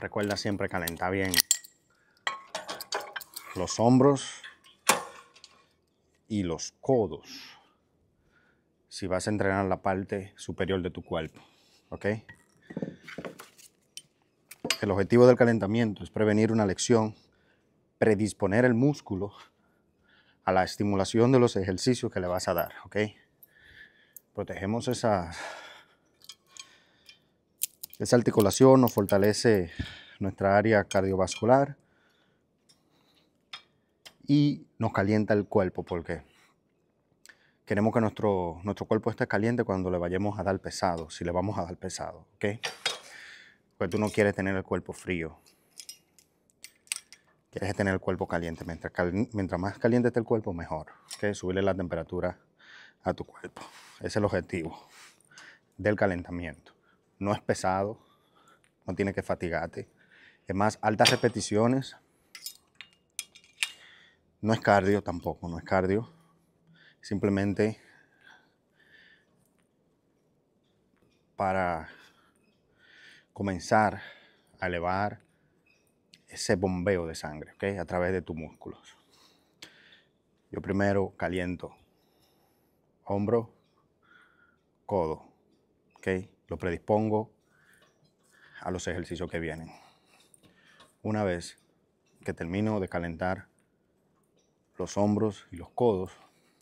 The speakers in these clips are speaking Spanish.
Recuerda siempre calentar bien los hombros y los codos si vas a entrenar la parte superior de tu cuerpo. ¿Ok? El objetivo del calentamiento es prevenir una lesión, predisponer el músculo a la estimulación de los ejercicios que le vas a dar. Protegemos esa... Esa articulación nos fortalece nuestra área cardiovascular y nos calienta el cuerpo porque queremos que nuestro, nuestro cuerpo esté caliente cuando le vayamos a dar pesado, si le vamos a dar pesado, ¿ok? Porque tú no quieres tener el cuerpo frío. Quieres tener el cuerpo caliente. Mientras, mientras más caliente esté el cuerpo, mejor. Subirle la temperatura a tu cuerpo. Ese es el objetivo del calentamiento no es pesado, no tiene que fatigarte. Es más, altas repeticiones. No es cardio tampoco, no es cardio. Simplemente para comenzar a elevar ese bombeo de sangre a través de tus músculos. Yo primero caliento hombro, codo, ¿OK? lo predispongo a los ejercicios que vienen. Una vez que termino de calentar los hombros y los codos,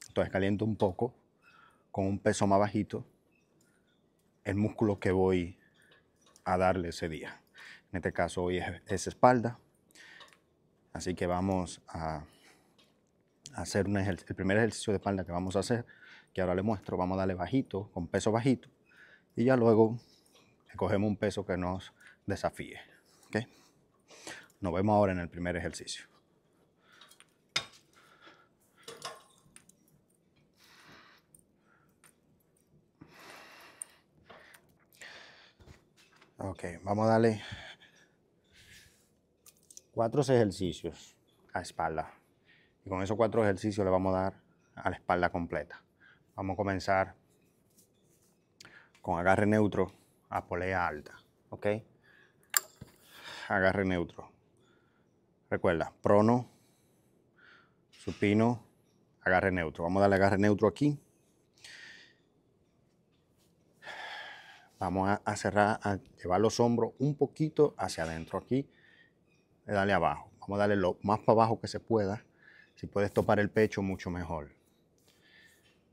entonces caliento un poco con un peso más bajito el músculo que voy a darle ese día. En este caso hoy es, espalda, así que vamos a hacer el primer ejercicio de espalda que vamos a hacer, que ahora le muestro, vamos a darle bajito, con peso bajito, y ya luego cogemos un peso que nos desafíe. Nos vemos ahora en el primer ejercicio. Ok, vamos a darle cuatro ejercicios a espalda. Y con esos cuatro ejercicios le vamos a dar a la espalda completa. Vamos a comenzar con agarre neutro a polea alta. Ok. Agarre neutro. Recuerda, prono, supino, agarre neutro. Vamos a darle agarre neutro aquí. Vamos a, cerrar, a llevar los hombros un poquito hacia adentro aquí. Y darle abajo. Vamos a darle lo más para abajo que se pueda. Si puedes topar el pecho, mucho mejor.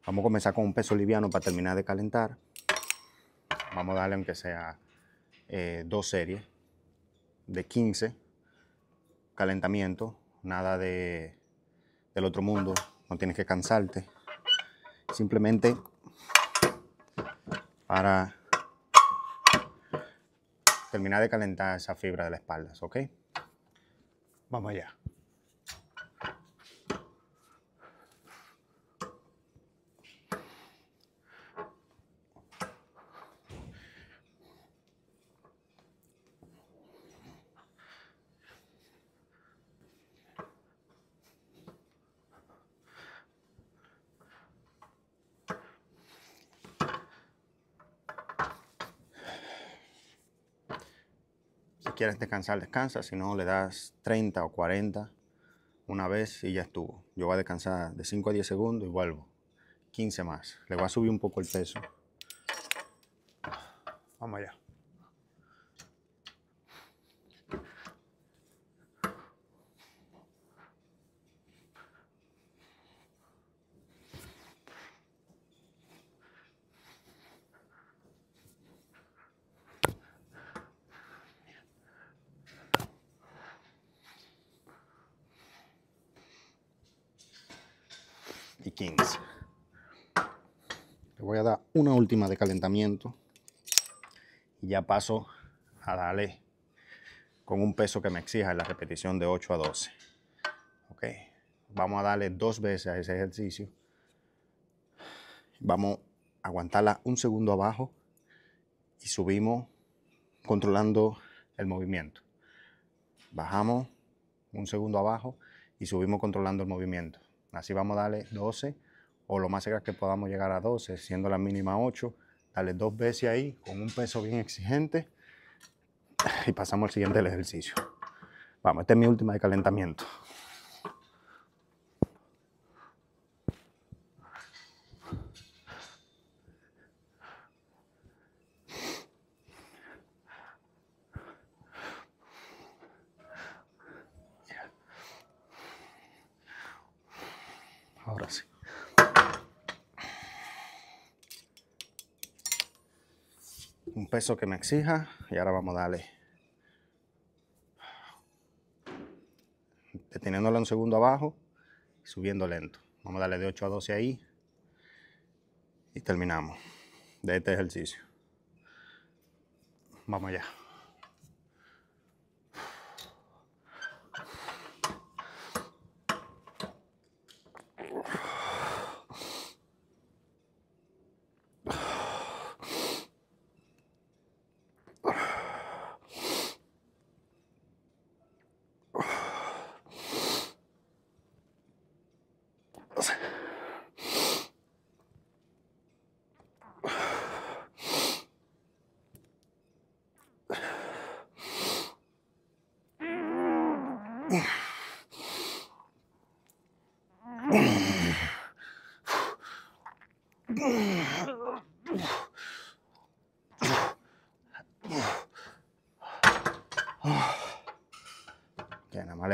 Vamos a comenzar con un peso liviano para terminar de calentar vamos a darle aunque sea eh, dos series de 15, calentamiento, nada de, del otro mundo, no tienes que cansarte, simplemente para terminar de calentar esa fibra de la espalda, ¿ok? Vamos allá. quieres descansar, descansa, si no le das 30 o 40 una vez y ya estuvo. Yo voy a descansar de 5 a 10 segundos y vuelvo. 15 más. Le voy a subir un poco el peso. Ah, vamos allá. voy a dar una última de calentamiento. Y ya paso a darle con un peso que me exija la repetición de 8 a 12. Ok. Vamos a darle dos veces a ese ejercicio. Vamos a aguantarla un segundo abajo y subimos controlando el movimiento. Bajamos un segundo abajo y subimos controlando el movimiento. Así vamos a darle 12 o lo más cerca que podamos llegar a 12, siendo la mínima 8, dale dos veces ahí con un peso bien exigente y pasamos al siguiente ejercicio. Vamos, esta es mi última de calentamiento. peso que me exija. Y ahora vamos a darle. deteniéndolo un segundo abajo subiendo lento. Vamos a darle de 8 a 12 ahí. Y terminamos de este ejercicio. Vamos allá.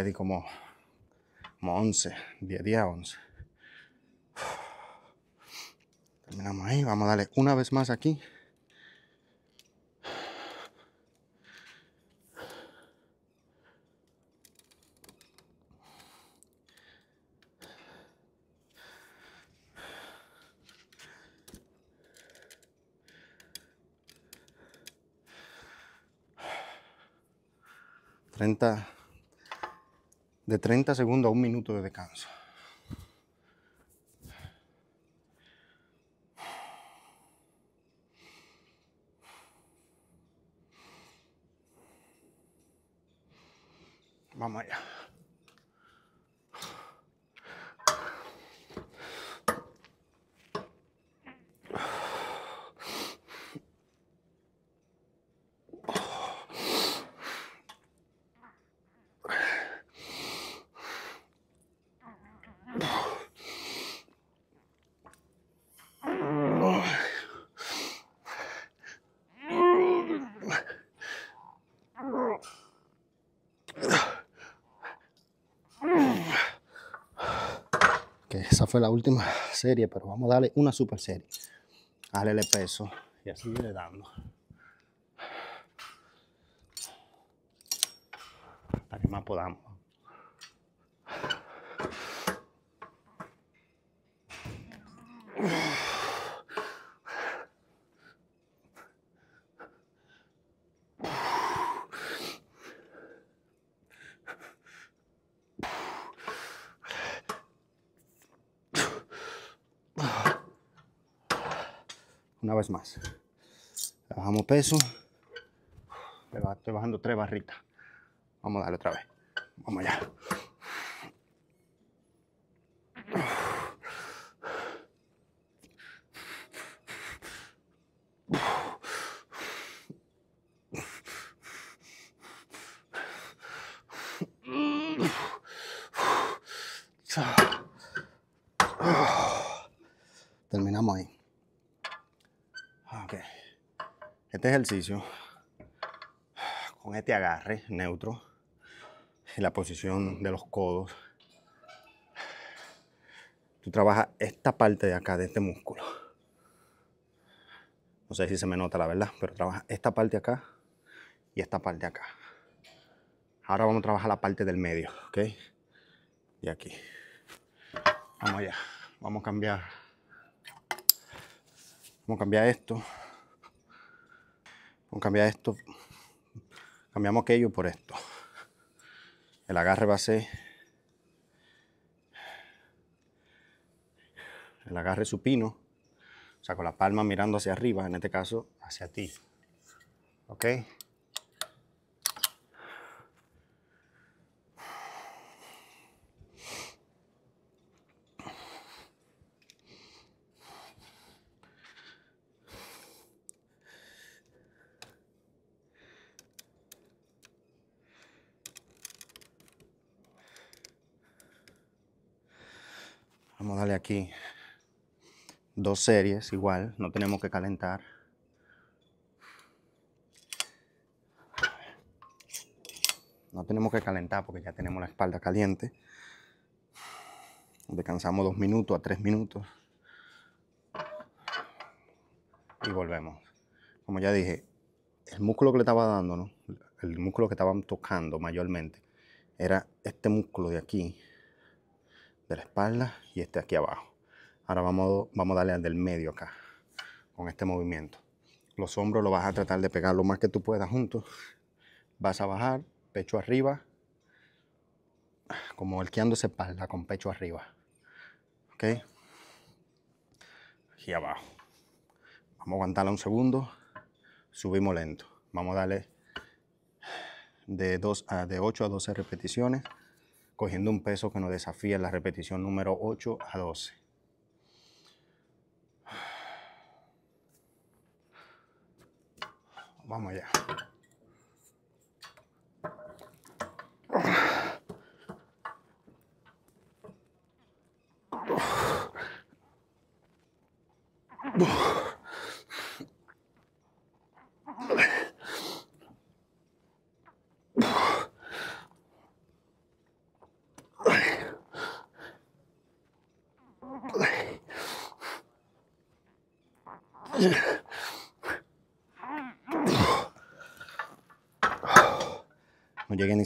di como, como 11, 10, 10 11. Terminamos ahí, vamos a darle una vez más aquí. 30 de 30 segundos a un minuto de descanso. fue la última serie, pero vamos a darle una super serie. Hágale peso y así le dando. Hasta que más podamos. más. Bajamos peso. Estoy bajando tres barritas. Vamos a darle otra vez. Vamos allá. este ejercicio con este agarre neutro en la posición de los codos tú trabajas esta parte de acá de este músculo no sé si se me nota la verdad pero trabaja esta parte acá y esta parte de acá ahora vamos a trabajar la parte del medio ok y aquí vamos allá vamos a cambiar vamos a cambiar esto Vamos a cambiar esto. Cambiamos aquello por esto. El agarre va a ser. El agarre supino. O sea, con la palma mirando hacia arriba, en este caso, hacia ti. ¿Ok? aquí dos series igual, no tenemos que calentar. No tenemos que calentar porque ya tenemos la espalda caliente. Descansamos dos minutos a tres minutos. Y volvemos. Como ya dije, el músculo que le estaba dando, el músculo que estaban tocando mayormente, era este músculo de aquí, de la espalda y este aquí abajo. Ahora vamos, vamos a darle al del medio acá, con este movimiento. Los hombros lo vas a tratar de pegar lo más que tú puedas juntos. Vas a bajar, pecho arriba, como se espalda con pecho arriba. ¿Ok? Aquí abajo. Vamos a aguantarla un segundo. Subimos lento. Vamos a darle de, a, de 8 a 12 repeticiones cogiendo un peso que nos desafía en la repetición número 8 a 12. Vamos allá.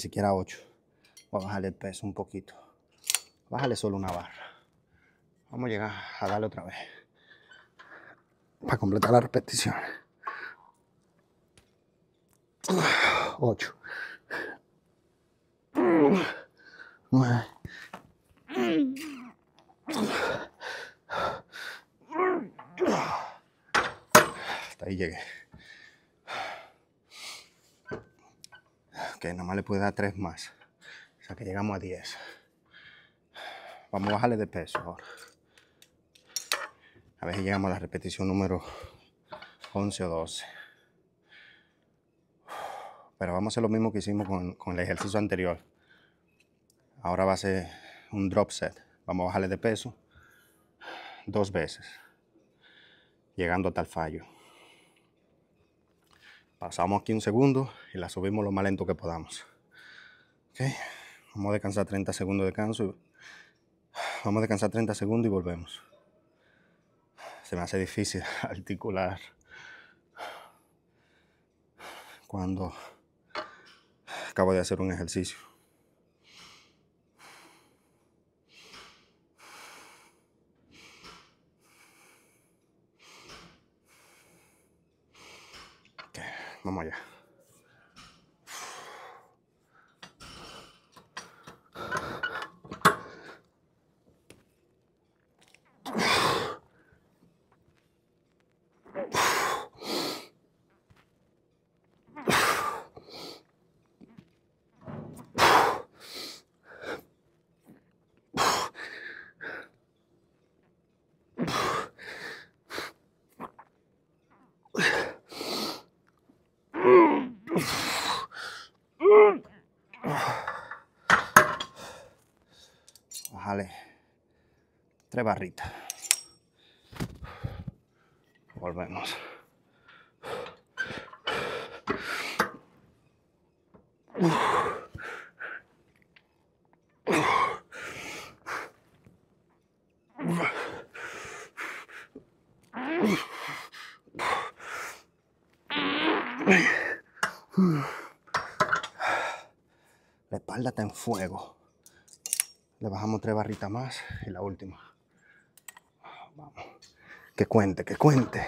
siquiera 8. Voy a bajarle el peso un poquito. Bájale solo una barra. Vamos a llegar a darle otra vez. Para completar la repetición. 8. ahí llegué. que nada más le puede dar tres más. O sea que llegamos a 10. Vamos a bajarle de peso ahora. A ver si llegamos a la repetición número 11 o 12. Pero vamos a hacer lo mismo que hicimos con, con el ejercicio anterior. Ahora va a ser un drop set. Vamos a bajarle de peso dos veces, llegando hasta el fallo pasamos aquí un segundo y la subimos lo más lento que podamos. Okay. Vamos a descansar 30 segundos de descanso. Vamos a descansar 30 segundos y volvemos. Se me hace difícil articular cuando acabo de hacer un ejercicio. Vamos allá. Tres barritas. Volvemos. La espalda está en fuego. Le bajamos tres barritas más y la última que cuente, que cuente.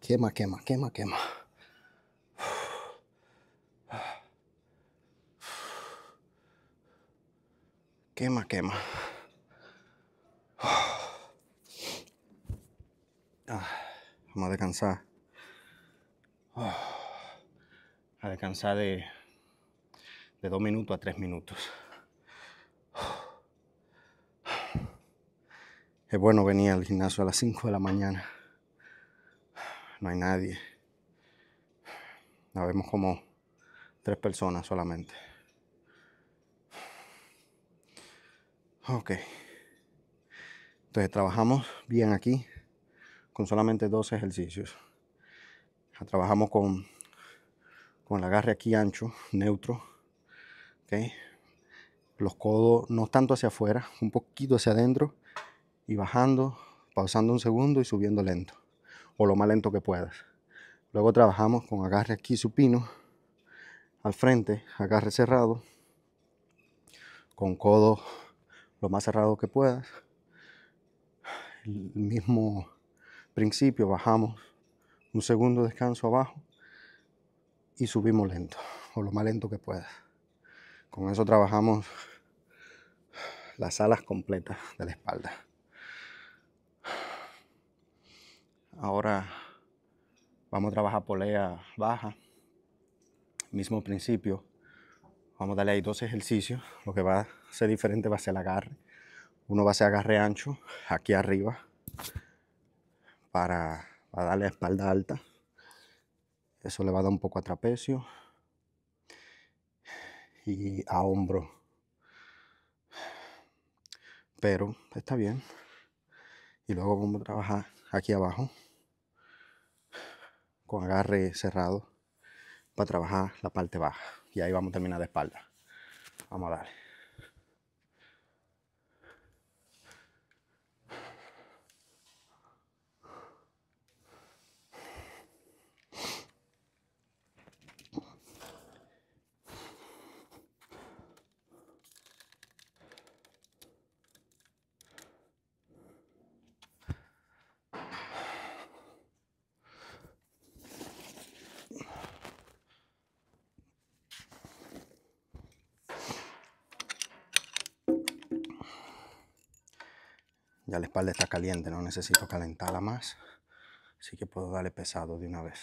Quema, quema, quema, quema. Quema, quema. Ah, vamos a descansar. Ah, a descansar de, de dos minutos a tres minutos. Es bueno venir al gimnasio a las cinco de la mañana. No hay nadie. La vemos como tres personas solamente. Ok. Entonces trabajamos bien aquí con solamente dos ejercicios. Trabajamos con, con el agarre aquí ancho, neutro. Los codos no tanto hacia afuera, un poquito hacia adentro y bajando, pausando un segundo y subiendo lento o lo más lento que puedas. Luego trabajamos con agarre aquí supino, al frente, agarre cerrado, con codo lo más cerrado que puedas. El mismo principio, bajamos un segundo descanso abajo y subimos lento, o lo más lento que puedas. Con eso trabajamos las alas completas de la espalda. Ahora vamos a trabajar polea baja. Mismo principio, Vamos a darle ahí dos ejercicios. Lo que va a ser diferente va a ser el agarre. Uno va a ser agarre ancho aquí arriba para, darle la espalda alta. Eso le va a dar un poco a trapecio y a hombro. Pero está bien. Y luego vamos a trabajar aquí abajo con agarre cerrado para trabajar la parte baja y ahí vamos a terminar de espalda. Vamos a darle. no necesito calentarla más. Así que puedo darle pesado de una vez.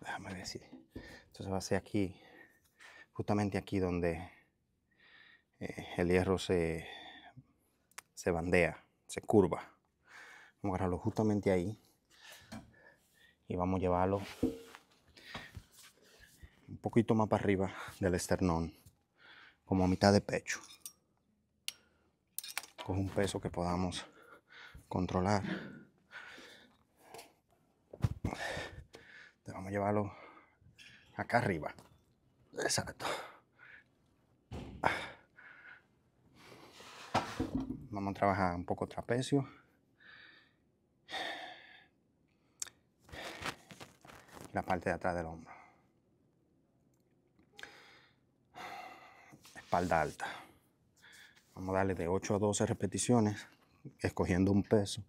Déjame decir. Entonces va a hacer aquí, justamente aquí donde eh, el hierro se bandea, se curva. Vamos a agarrarlo justamente ahí. Y vamos a llevarlo un poquito más para arriba del esternón. Como a mitad de pecho. Con un peso que podamos controlar. vamos a llevarlo acá arriba. Exacto. Vamos a trabajar un poco trapecio. la parte de atrás del hombro. Espalda alta. Vamos a darle de 8 a 12 repeticiones, escogiendo un peso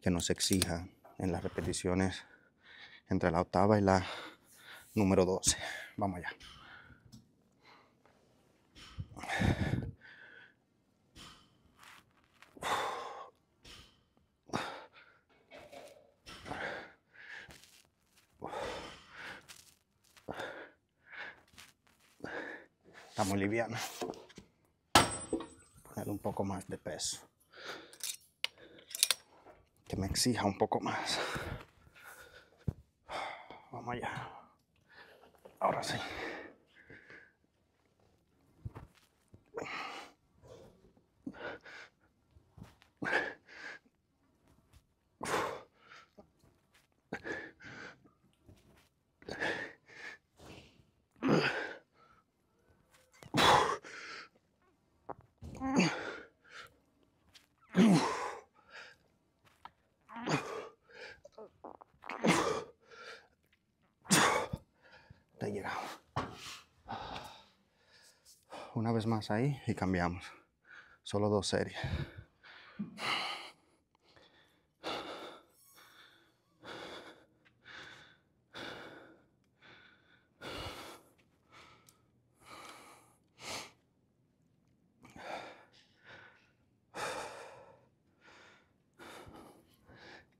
que nos exija en las repeticiones entre la octava y la número 12. Vamos allá. muy liviana. Poner un poco más de peso. Que me exija un poco más. Vamos allá. Ahora sí. una vez más ahí y cambiamos. Solo dos series.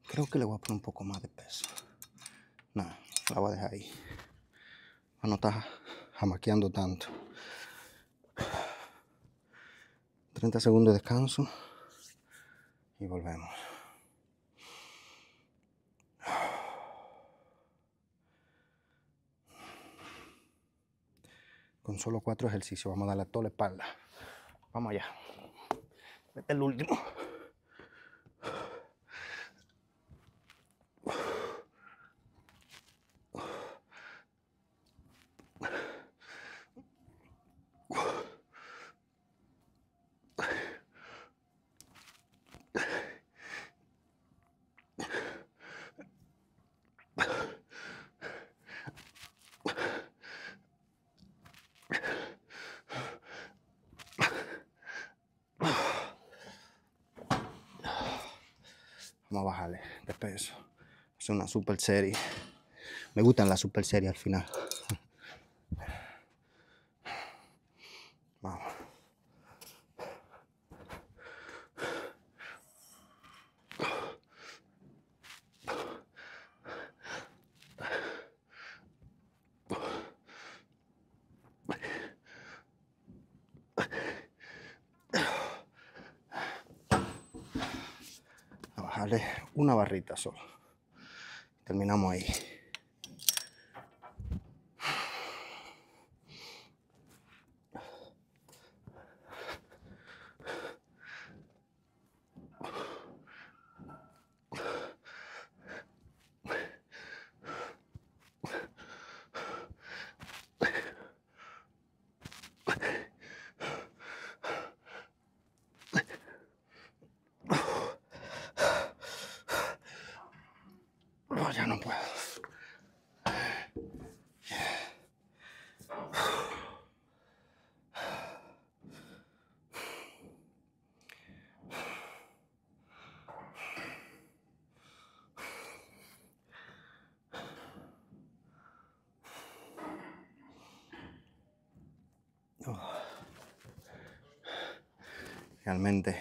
Creo que le voy a poner un poco más de peso. Nada, la voy a dejar ahí. No está jamaqueando tanto. 30 segundos de descanso y volvemos. Con solo cuatro ejercicios, vamos a darle a toda la espalda. Vamos allá. Este el último. Vamos a bajarle de peso. Es una super serie. Me gustan las super series al final. solo. Terminamos ahí. Oh. realmente,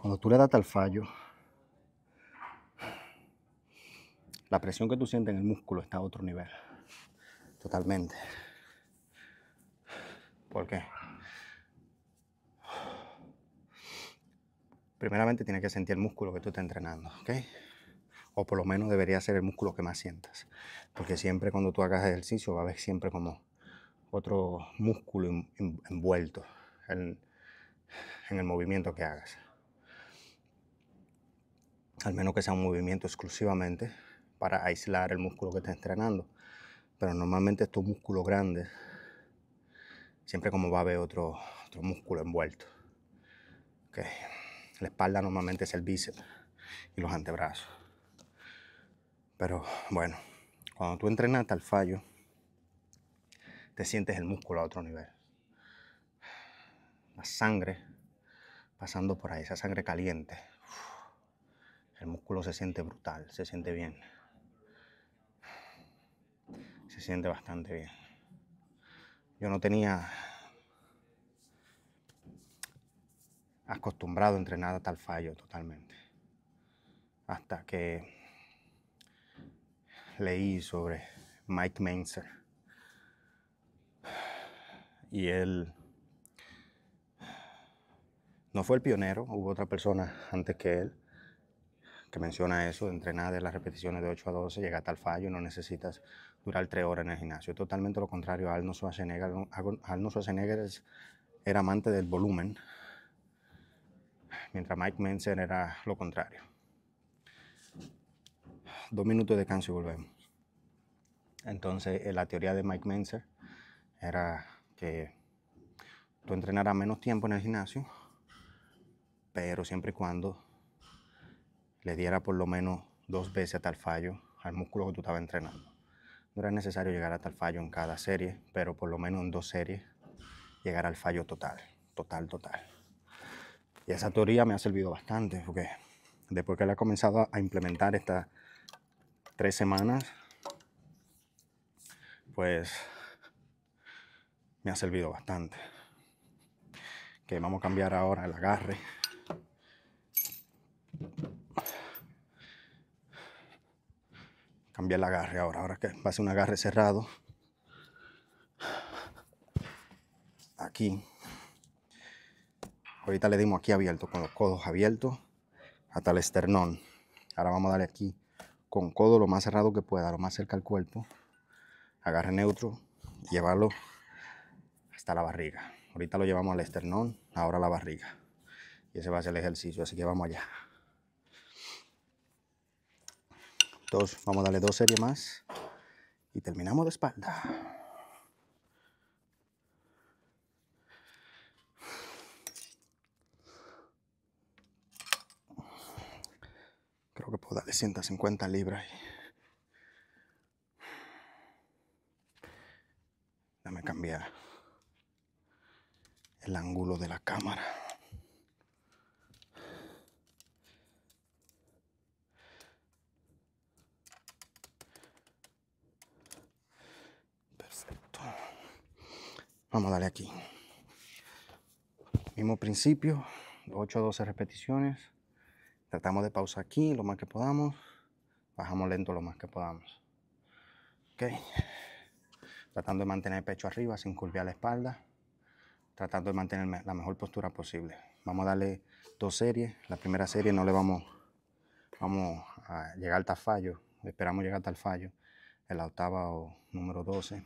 cuando tú le das al fallo, la presión que tú sientes en el músculo está a otro nivel. Totalmente. ¿Por qué? Primeramente tienes que sentir el músculo que tú estás entrenando, ¿ok? O por lo menos debería ser el músculo que más sientas. Porque siempre cuando tú hagas ejercicio va a ver siempre como otro músculo envuelto en, el movimiento que hagas. Al menos que sea un movimiento exclusivamente para aislar el músculo que estás entrenando. Pero normalmente estos músculos grandes, siempre como va a haber otro, otro músculo envuelto. La espalda normalmente es el bíceps y los antebrazos. Pero bueno, cuando tú entrenas al fallo, te sientes el músculo a otro nivel. La sangre pasando por ahí, esa sangre caliente. El músculo se siente brutal, se siente bien. Se siente bastante bien. Yo no tenía acostumbrado a entrenar a tal fallo totalmente. Hasta que leí sobre Mike Mainzer y él no fue el pionero, hubo otra persona antes que él que menciona eso, entrenar de las repeticiones de 8 a 12, llega al fallo, no necesitas durar 3 horas en el gimnasio. Totalmente lo contrario a Arnold Schwarzenegger. Arnold Schwarzenegger era amante del volumen, mientras Mike Menzer era lo contrario. Dos minutos de descanso y volvemos. Entonces, eh, la teoría de Mike Menzer era que tú entrenarás menos tiempo en el gimnasio, pero siempre y cuando le diera por lo menos dos veces a tal fallo al músculo que tú estabas entrenando. No era necesario llegar a tal fallo en cada serie, pero por lo menos en dos series llegar al fallo total, total, total. Y esa teoría me ha servido bastante, porque después que la he comenzado a implementar estas tres semanas, pues me ha servido bastante. Que vamos a cambiar ahora el agarre. Cambiar el agarre ahora. Ahora que va a ser un agarre cerrado. Aquí. Ahorita le dimos aquí abierto, con los codos abiertos hasta el esternón. Ahora vamos a darle aquí con codo lo más cerrado que pueda, lo más cerca al cuerpo. Agarre neutro, llevarlo la barriga. Ahorita lo llevamos al esternón, ahora la barriga. Y ese va a ser el ejercicio, así que vamos allá. Dos, vamos a darle dos series más y terminamos de espalda. Creo que puedo darle 150 libras. Dame cambiar el ángulo de la cámara. Perfecto. Vamos a darle aquí. Mismo principio, 8 o 12 repeticiones. Tratamos de pausa aquí lo más que podamos. Bajamos lento lo más que podamos. Ok. Tratando de mantener el pecho arriba sin curvar la espalda tratando de mantener la mejor postura posible. Vamos a darle dos series. La primera serie no le vamos, vamos a llegar hasta el fallo. Esperamos llegar hasta el fallo, en la octava o número 12.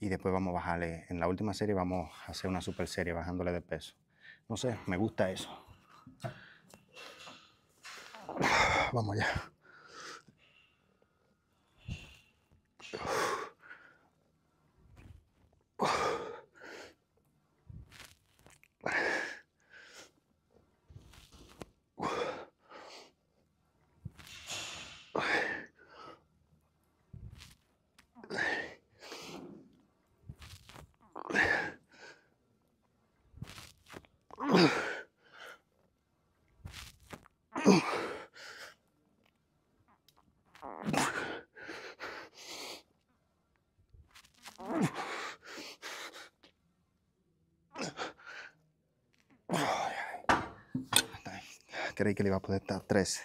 Y después vamos a bajarle, en la última serie vamos a hacer una super serie bajándole de peso. No sé, me gusta eso. Vamos allá. Creí que le iba a poder estar 13.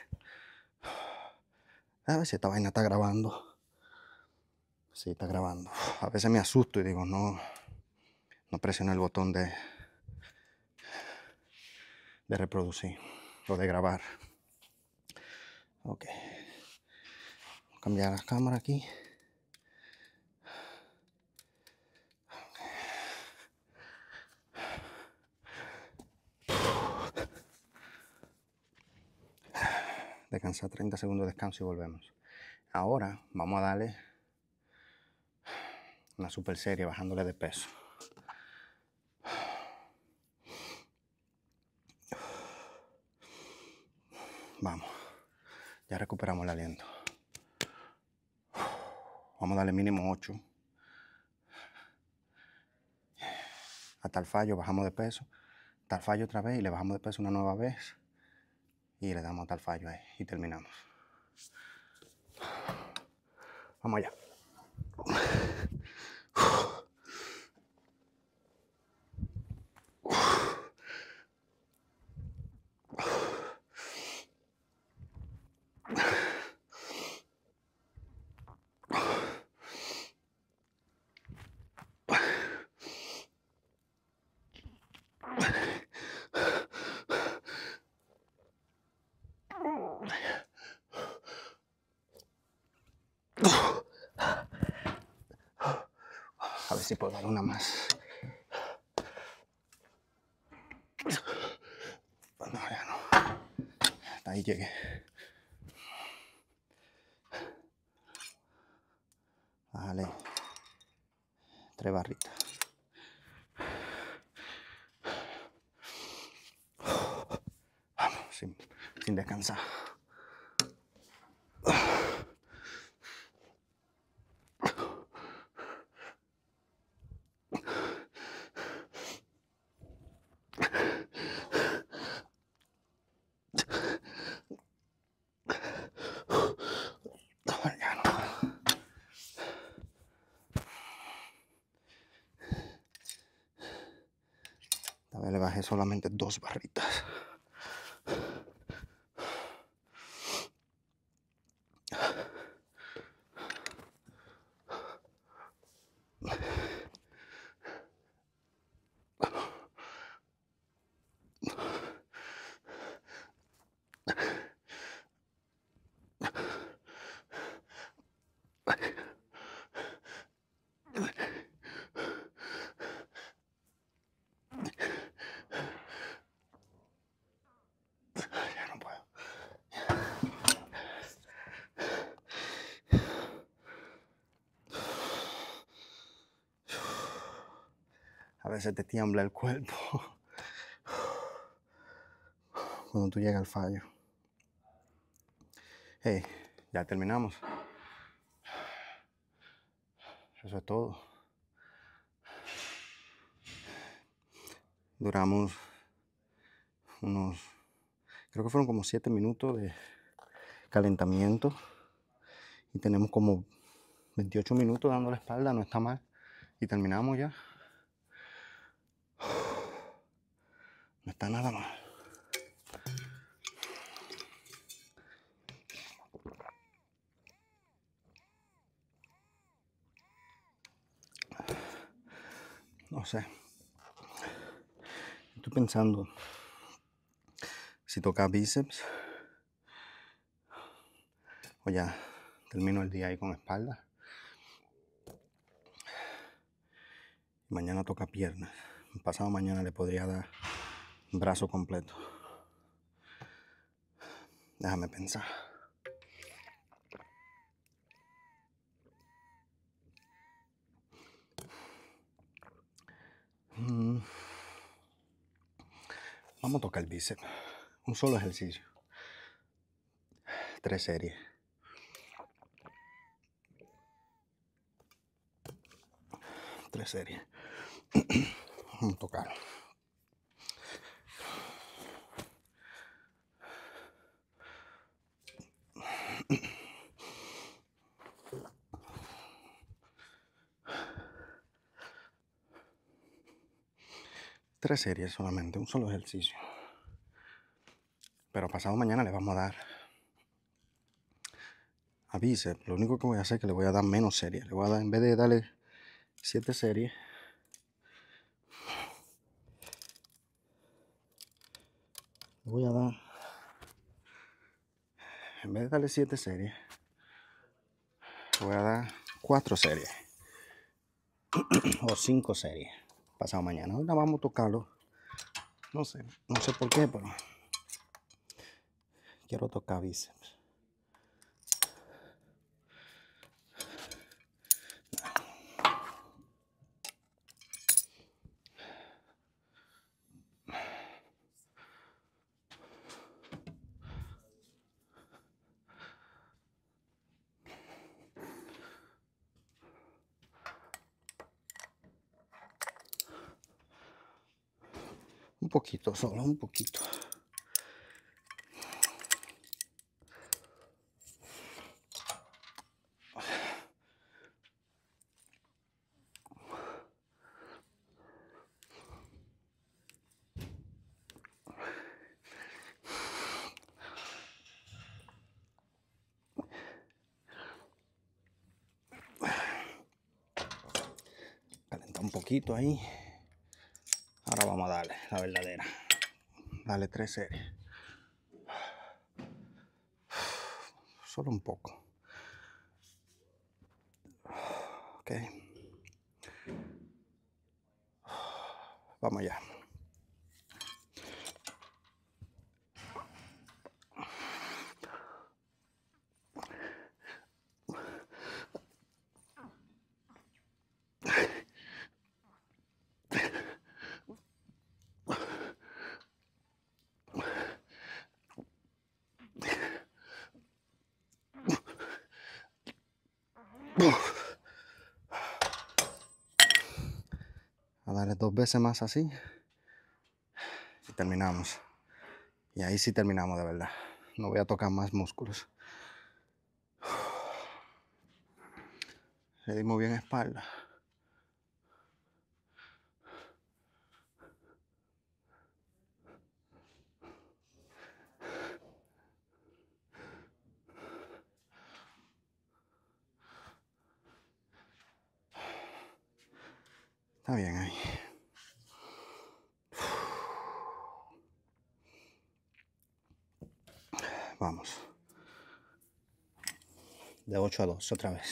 A ver si esta vaina está grabando. Sí, está grabando. A veces me asusto y digo, no, no presiono el botón de, de reproducir o de grabar. Ok. cambiar la cámara aquí. a 30 segundos de descanso y volvemos. Ahora vamos a darle una super serie bajándole de peso. Vamos, ya recuperamos el aliento. Vamos a darle mínimo 8. Hasta el fallo bajamos de peso. Hasta el fallo otra vez y le bajamos de peso una nueva vez y le damos tal fallo ahí y terminamos. Vamos allá. panza. le bajé solamente dos barritas. se te tiembla el cuerpo cuando tú llegas al fallo. Hey, ya terminamos. Eso es todo. Duramos unos, creo que fueron como 7 minutos de calentamiento y tenemos como 28 minutos dando la espalda, no está mal. Y terminamos ya. Estoy pensando si toca bíceps o ya termino el día ahí con espalda. Mañana toca piernas. Pasado mañana le podría dar brazo completo. Déjame pensar. Vamos a tocar el bíceps. Un solo ejercicio. Tres series. Tres series. Vamos a tocar. tres series solamente, un solo ejercicio. Pero pasado mañana le vamos a dar a Lo único que voy a hacer es que le voy a dar menos series. Le voy a dar, en vez de darle siete series, le voy a dar, en vez de darle siete series, voy a dar cuatro series o cinco series pasado mañana. Ahora vamos a tocarlo. No sé, no sé por qué, pero quiero tocar bíceps. solo un poquito. Calenta un poquito ahí la verdadera. Dale tres series. Solo un poco. Okay. A darle dos veces más así. Y terminamos. Y ahí sí terminamos de verdad. No voy a tocar más músculos. Le dimos bien espalda. otra vez.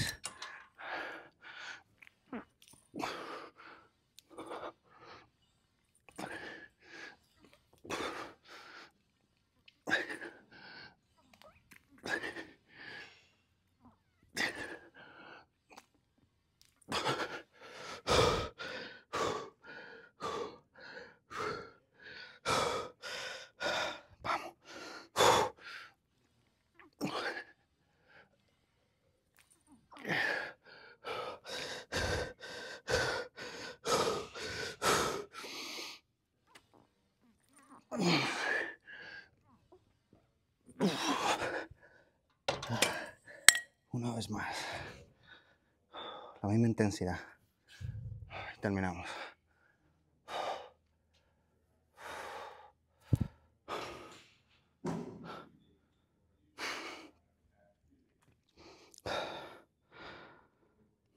Una vez más. La misma intensidad. terminamos.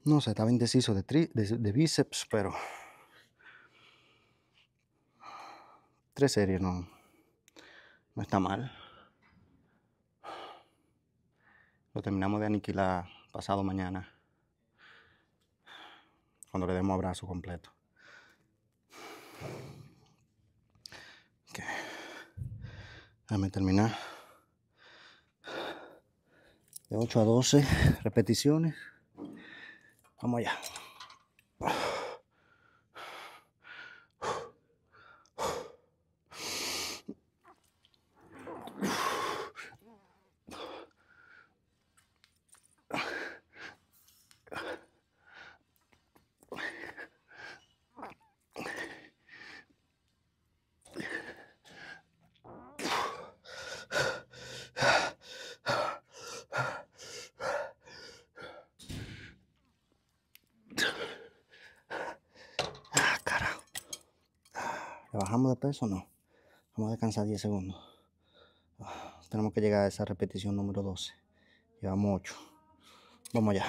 No sé, estaba indeciso de, de, bíceps, pero... Tres series no, no está mal. Lo terminamos de aniquilar pasado mañana, cuando le demos abrazo completo. Déjame terminar. De 8 a 12 repeticiones. Vamos allá. de peso? No. Vamos a descansar 10 segundos. Ah, tenemos que llegar a esa repetición número 12. Llevamos 8. Vamos allá.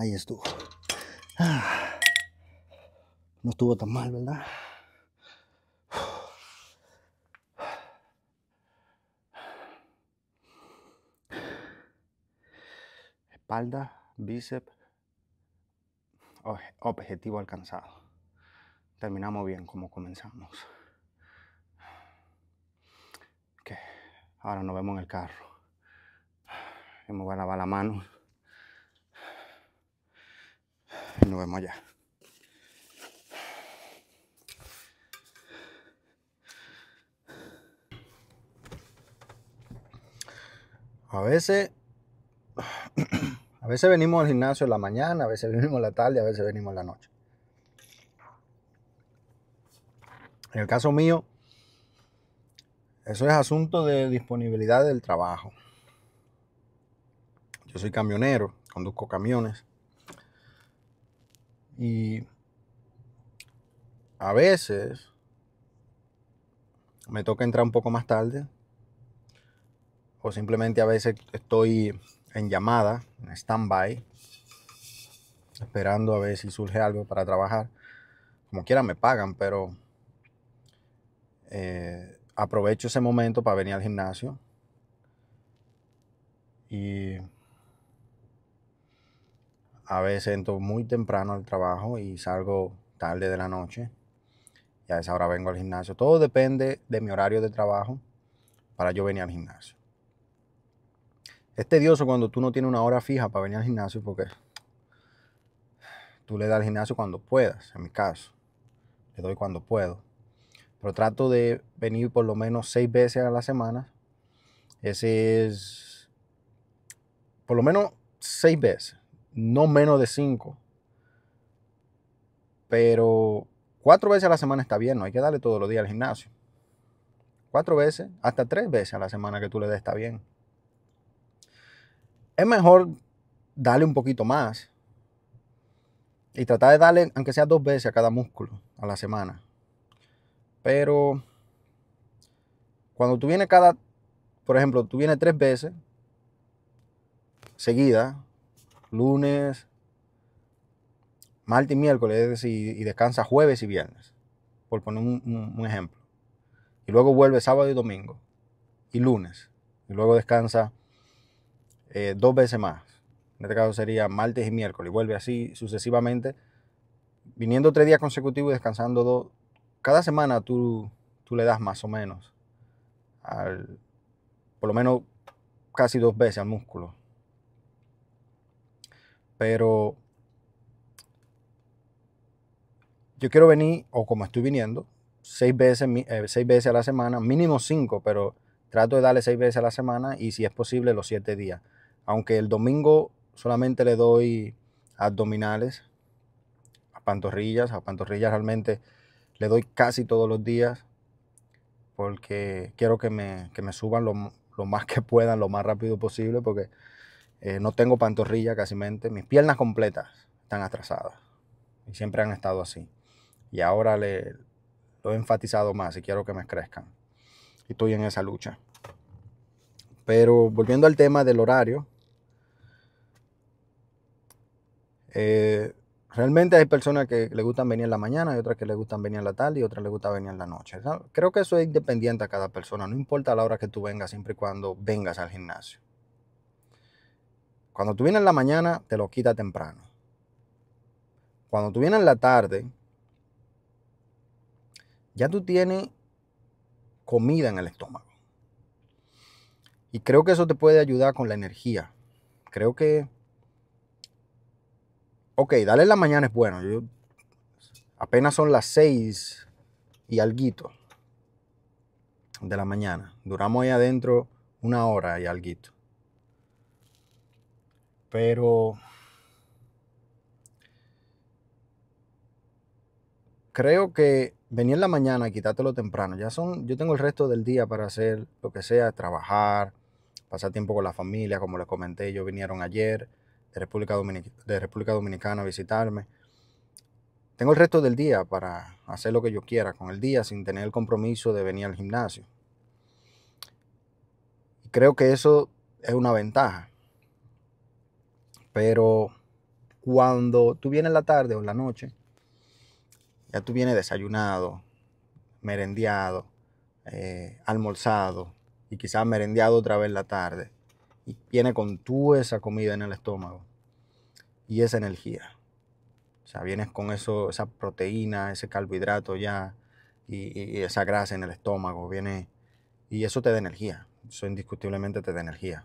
Ahí estuvo. Ah, no estuvo tan mal, ¿verdad? espalda, bíceps, objetivo alcanzado. Terminamos bien como comenzamos. Ahora nos vemos en el carro. Y me a lavar la mano. nos vemos allá. A veces a veces venimos al gimnasio en la mañana, a veces venimos en la tarde, a veces venimos en la noche. En el caso mío, eso es asunto de disponibilidad del trabajo. Yo soy camionero, conduzco camiones. Y a veces me toca entrar un poco más tarde. O simplemente a veces estoy en llamada, en stand-by, esperando a ver si surge algo para trabajar. Como quiera me pagan, pero eh, aprovecho ese momento para venir al gimnasio. Y a veces entro muy temprano al trabajo y salgo tarde de la noche. Y a esa hora vengo al gimnasio. Todo depende de mi horario de trabajo para yo venir al gimnasio. Es tedioso cuando tú no tienes una hora fija para venir al gimnasio porque tú le das al gimnasio cuando puedas, en mi caso. Le doy cuando puedo. Pero trato de venir por lo menos seis veces a la semana. Ese es por lo menos seis veces, no menos de cinco. Pero cuatro veces a la semana está bien, no hay que darle todos los días al gimnasio. Cuatro veces, hasta tres veces a la semana que tú le des está bien es mejor darle un poquito más. Y tratar de darle, aunque sea dos veces a cada músculo a la semana. Pero cuando tú vienes cada, por ejemplo, tú vienes tres veces seguida, lunes, martes y miércoles, y descansa jueves y viernes, por poner un, ejemplo. Y luego vuelve sábado y domingo, y lunes, y luego descansa eh, dos veces más. En este caso sería martes y miércoles. Y vuelve así sucesivamente, viniendo tres días consecutivos y descansando dos. Cada semana tú, tú le das más o menos, por lo menos casi dos veces al músculo. Pero yo quiero venir, o como estoy viniendo, seis veces, eh, seis veces a la semana, mínimo cinco, pero trato de darle seis veces a la semana y si es posible los siete días. Aunque el domingo solamente le doy abdominales, a pantorrillas, a pantorrillas realmente le doy casi todos los días porque quiero que me, suban lo, más que puedan, lo más rápido posible, porque eh, no tengo pantorrilla casi mente. Mis piernas completas están atrasadas y siempre han estado así. Y ahora le, lo he enfatizado más y quiero que me crezcan. Y estoy en esa lucha. Pero volviendo al tema del horario, Eh, realmente hay personas que le gustan venir en la mañana, Y otras que le gustan venir en la tarde y otras le gusta venir en la noche. Creo que eso es independiente a cada persona, no importa la hora que tú vengas, siempre y cuando vengas al gimnasio. Cuando tú vienes en la mañana, te lo quita temprano. Cuando tú vienes en la tarde, ya tú tienes comida en el estómago. Y creo que eso te puede ayudar con la energía. Creo que Ok, dale en la mañana es bueno. Yo, apenas son las 6 y alguito de la mañana. Duramos ahí adentro una hora y alguito. Pero creo que venir en la mañana, quitártelo temprano. Ya son, yo tengo el resto del día para hacer lo que sea, trabajar, pasar tiempo con la familia, como les comenté, ellos vinieron ayer de República, Dominicana a visitarme. Tengo el resto del día para hacer lo que yo quiera con el día sin tener el compromiso de venir al gimnasio. Y creo que eso es una ventaja. Pero cuando tú vienes la tarde o la noche, ya tú vienes desayunado, merendeado, eh, almorzado y quizás merendeado otra vez la tarde y viene con tú esa comida en el estómago y esa energía. O sea, vienes con eso, esa proteína, ese carbohidrato ya y, esa grasa en el estómago, viene y eso te da energía. Eso indiscutiblemente te da energía.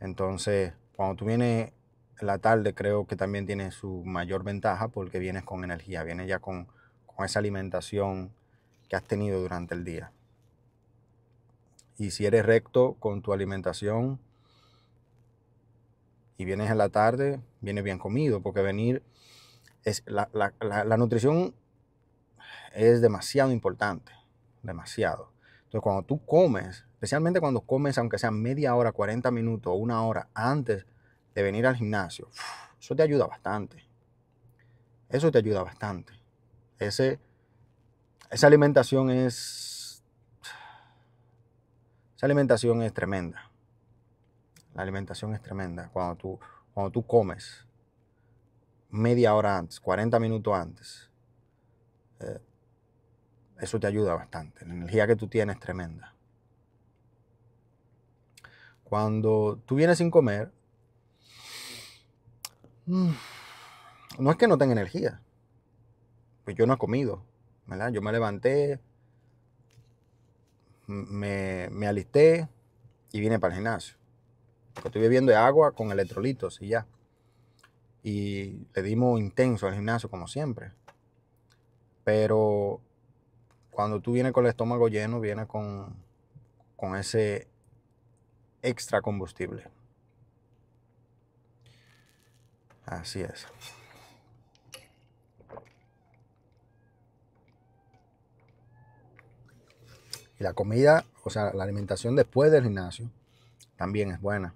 Entonces, cuando tú vienes la tarde, creo que también tiene su mayor ventaja porque vienes con energía, vienes ya con, con esa alimentación que has tenido durante el día y si eres recto con tu alimentación y vienes en la tarde, vienes bien comido, porque venir es la, nutrición es demasiado importante, demasiado. Entonces cuando tú comes, especialmente cuando comes, aunque sea media hora, 40 minutos o una hora antes de venir al gimnasio, eso te ayuda bastante. Eso te ayuda bastante. Ese, esa alimentación es alimentación es tremenda. La alimentación es tremenda. Cuando tú, cuando tú comes media hora antes, 40 minutos antes, eh, eso te ayuda bastante. La energía que tú tienes es tremenda. Cuando tú vienes sin comer, mm, no es que no tenga energía. Pues yo no he comido, ¿verdad? Yo me levanté, me, me alisté y vine para el gimnasio. Estuve estoy bebiendo agua con electrolitos y ya. Y le dimos intenso al gimnasio, como siempre. Pero cuando tú vienes con el estómago lleno, vienes con, con ese extra combustible. Así es. la comida, o sea, la alimentación después del gimnasio también es buena.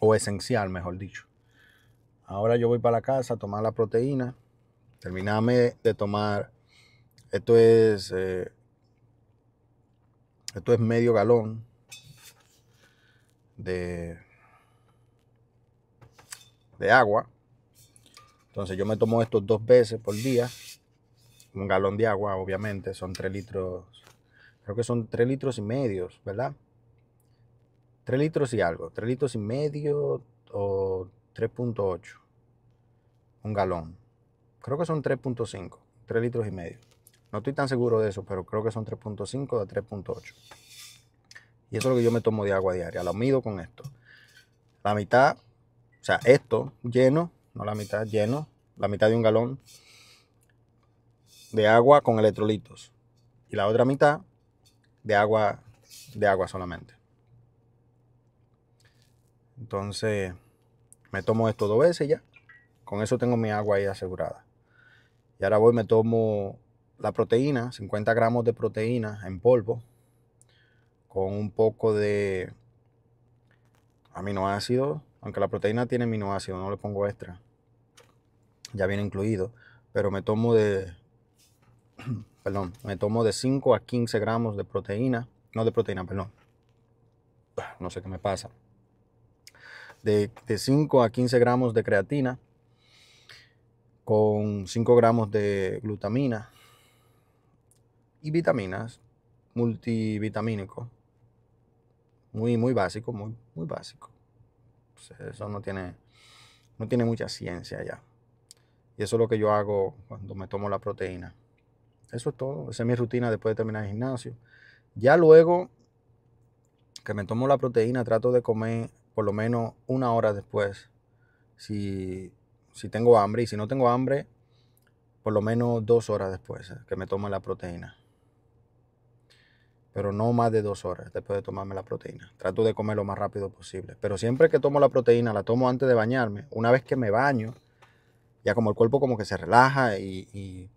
O esencial, mejor dicho. Ahora yo voy para la casa a tomar la proteína. Terminame de tomar. Esto es. Eh, esto es medio galón de, de agua. Entonces yo me tomo esto dos veces por día. Un galón de agua, obviamente, son tres litros creo que son 3 litros y medio, ¿verdad? 3 litros y algo, 3 litros y medio o 3.8, un galón. Creo que son 3.5, 3 litros y medio. No estoy tan seguro de eso, pero creo que son 3.5 de 3.8. Y eso es lo que yo me tomo de agua diaria. Lo mido con esto. La mitad, o sea, esto lleno, no la mitad, lleno, la mitad de un galón de agua con electrolitos. Y la otra mitad de agua, de agua solamente. Entonces, me tomo esto dos veces ya. Con eso tengo mi agua ahí asegurada. Y ahora voy, me tomo la proteína, 50 gramos de proteína en polvo, con un poco de aminoácido aunque la proteína tiene aminoácido no le pongo extra, ya viene incluido, pero me tomo de perdón, me tomo de 5 a 15 gramos de proteína, no de proteína, perdón, no sé qué me pasa, de, 5 a 15 gramos de creatina con 5 gramos de glutamina y vitaminas, multivitamínico, muy, muy básico, muy, muy básico. eso no tiene, no tiene mucha ciencia ya. Y eso es lo que yo hago cuando me tomo la proteína. Eso es todo. Esa es mi rutina después de terminar el gimnasio. Ya luego que me tomo la proteína, trato de comer por lo menos una hora después. Si, si tengo hambre y si no tengo hambre, por lo menos dos horas después eh, que me tome la proteína. Pero no más de dos horas después de tomarme la proteína. Trato de comer lo más rápido posible. Pero siempre que tomo la proteína, la tomo antes de bañarme. Una vez que me baño, ya como el cuerpo como que se relaja y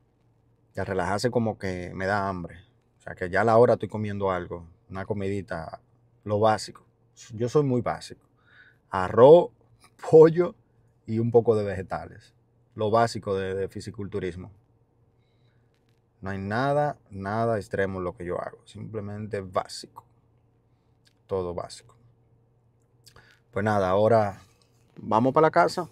ya relajarse como que me da hambre. O sea, que ya a la hora estoy comiendo algo, una comidita, lo básico. Yo soy muy básico. Arroz, pollo y un poco de vegetales. Lo básico de, de fisiculturismo. No hay nada, nada extremo en lo que yo hago. Simplemente básico. Todo básico. Pues nada, ahora vamos para la casa.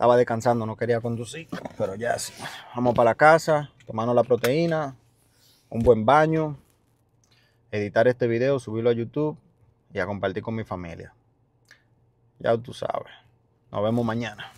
Estaba descansando, no quería conducir, pero ya sí. Vamos para la casa, tomando la proteína, un buen baño, editar este video, subirlo a YouTube y a compartir con mi familia. Ya tú sabes. Nos vemos mañana.